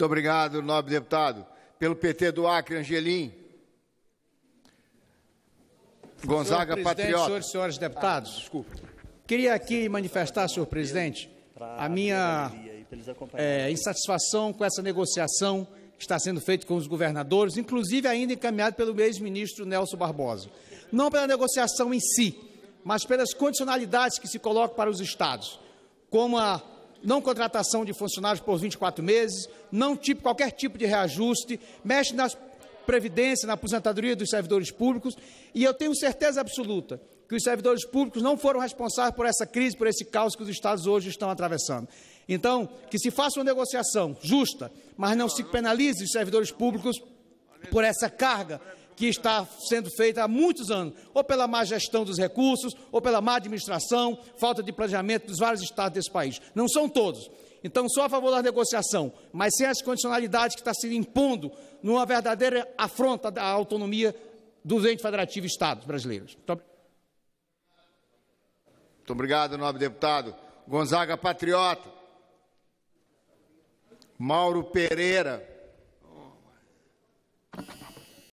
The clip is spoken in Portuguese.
Muito obrigado, nobre deputado. Pelo PT do Acre, Angelim. Gonzaga senhor Patriota. Senhores e senhores deputados, ah, desculpa. Queria aqui manifestar, senhor presidente, a minha é, insatisfação com essa negociação que está sendo feita com os governadores, inclusive ainda encaminhado pelo ex-ministro Nelson Barbosa. Não pela negociação em si, mas pelas condicionalidades que se colocam para os estados, como a não contratação de funcionários por 24 meses, não tipo, qualquer tipo de reajuste, mexe nas previdência, na aposentadoria dos servidores públicos, e eu tenho certeza absoluta que os servidores públicos não foram responsáveis por essa crise, por esse caos que os estados hoje estão atravessando. Então, que se faça uma negociação justa, mas não se penalize os servidores públicos por essa carga que está sendo feita há muitos anos, ou pela má gestão dos recursos, ou pela má administração, falta de planejamento dos vários estados desse país. Não são todos. Então, sou a favor da negociação, mas sem as condicionalidades que está se impondo numa verdadeira afronta à autonomia dos entes federativos e estados brasileiros. Muito obrigado, nobre deputado. Gonzaga Patriota. Mauro Pereira.